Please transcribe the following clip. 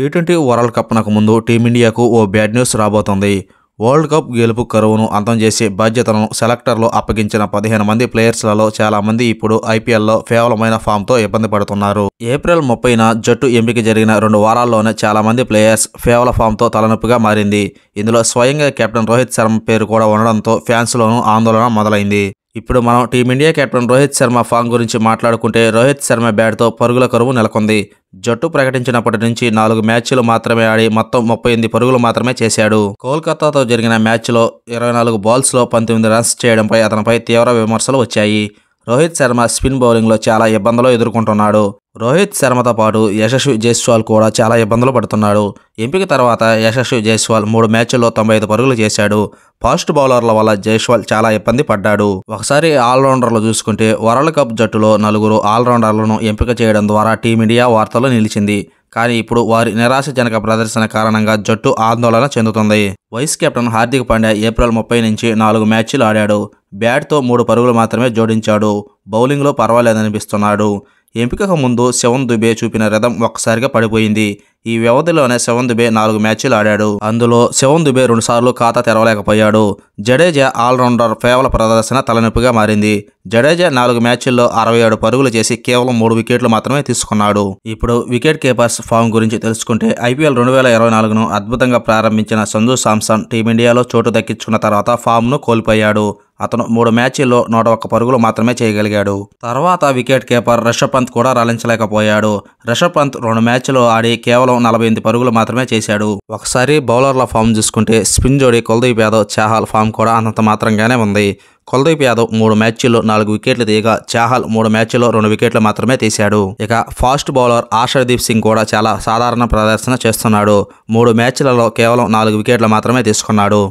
T twenty world cup నాకు ముందు టీమిండియాకు ఓ బ్యాడ్ న్యూస్ రాబోతోంది వరల్డ్ కప్ గెలుపు కరువును అంతం చేసి బాధ్యతలను సెలెక్టర్లు అప్పగించిన పదిహేను మంది ప్లేయర్స్లలో చాలామంది ఇప్పుడు ఐపీఎల్లో ఫేవలమైన ఫామ్తో ఇబ్బంది పడుతున్నారు ఏప్రిల్ ముప్పైన జట్టు ఎంపిక జరిగిన రెండు వారాల్లోనే చాలామంది ప్లేయర్స్ ఫేవల ఫామ్తో తలనొప్పిగా మారింది ఇందులో స్వయంగా కెప్టెన్ రోహిత్ శర్మ పేరు కూడా ఉండడంతో ఫ్యాన్స్లోనూ ఆందోళన మొదలైంది ఇప్పుడు మనం team India captain Rohit Sharma form గురించి మాట్లాడుకుంటే రోహిత్ శర్మ బ్యాట్తో పరుగుల కరువు నెలకొంది జట్టు ప్రకటించినప్పటి నుంచి నాలుగు మ్యాచ్లు మాత్రమే ఆడి మొత్తం ముప్పై ఎనిమిది పరుగులు మాత్రమే చేశాడు కోల్కతాతో జరిగిన మ్యాచ్లో ఇరవై నాలుగు బాల్స్లో పంతొమ్మిది రన్స్ చేయడంపై అతనిపై తీవ్ర విమర్శలు వచ్చాయి రోహిత్ శర్మ స్పిన్ బౌలింగ్లో చాలా ఇబ్బందులు ఎదుర్కొంటున్నాడు రోహిత్ శర్మతో పాటు యశస్వి జైస్వాల్ కూడా చాలా ఇబ్బందులు పడుతున్నాడు ఎంపిక తర్వాత యశస్వి జైస్వాల్ మూడు మ్యాచ్ల్లో తొంభై ఐదు పరుగులు చేశాడు ఫాస్ట్ బౌలర్ల వల్ల జైస్వాల్ చాలా ఇబ్బంది పడ్డాడు ఒకసారి ఆల్రౌండర్లు చూసుకుంటే వరల్డ్ కప్ జట్టులో నలుగురు ఆల్రౌండర్లను ఎంపిక చేయడం ద్వారా టీమిండియా వార్తలు నిలిచింది కానీ ఇప్పుడు వారి నిరాశజనక ప్రదర్శన కారణంగా జట్టు ఆందోళన చెందుతుంది vice captain Hardik Pandya April ముప్పై నుంచి నాలుగు మ్యాచ్లు ఆడాడు బ్యాట్తో మూడు పరుగులు మాత్రమే జోడించాడు బౌలింగ్లో పర్వాలేదనిపిస్తున్నాడు ఎంపికకు ముందు శివన్ దుబే చూపిన రథం ఒక్కసారిగా పడిపోయింది ఈ వ్యవధిలోనే శివన్ దుబే నాలుగు మ్యాచ్లు ఆడాడు అందులో శివన్ దుబే రెండుసార్లు ఖాతా తెరవలేకపోయాడు జడేజా ఆల్రౌండర్ ఫేవల ప్రదర్శన తలనొప్పిగా మారింది జడేజా నాలుగు మ్యాచ్ల్లో అరవై ఏడు పరుగులు చేసి కేవలం మూడు వికెట్లు మాత్రమే తీసుకున్నాడు ఇప్పుడు వికెట్ కీపర్స్ ఫామ్ గురించి తెలుసుకుంటే ఐపీఎల్ రెండు వేల ఇరవై నాలుగును అద్భుతంగా ప్రారంభించిన సంజు సామ్సన్ టీమిండియాలో చోటు దక్కించుకున్న తర్వాత ఫామ్ను కోల్పోయాడు అతను మూడు మ్యాచ్ల్లో నూట ఒక్క పరుగులు మాత్రమే చేయగలిగాడు తర్వాత వికెట్ కీపర్ రిషబ్ పంత్ కూడా రాణించలేకపోయాడు రిషబ్ పంత్ రెండు మ్యాచ్లు ఆడి కేవలం నలభై ఎనిమిది పరుగులు మాత్రమే చేశాడు ఒకసారి బౌలర్ల ఫామ్ చూసుకుంటే స్పిన్ జోడి కుల్దీప్ యాదవ్ చాహల్ ఫామ్ కూడా అంత మాత్రంగానే ఉంది కుల్దీప్ యాదవ్ మూడు మ్యాచ్ల్లో నాలుగు వికెట్లు తీయగా చాహల్ మూడు మ్యాచ్ల్లో రెండు వికెట్లు మాత్రమే తీశాడు ఇక ఫాస్ట్ బౌలర్ ఆషర్దీప్ సింగ్ కూడా చాలా సాధారణ ప్రదర్శన చేస్తున్నాడు మూడు మ్యాచ్లలో కేవలం నాలుగు వికెట్లు మాత్రమే తీసుకున్నాడు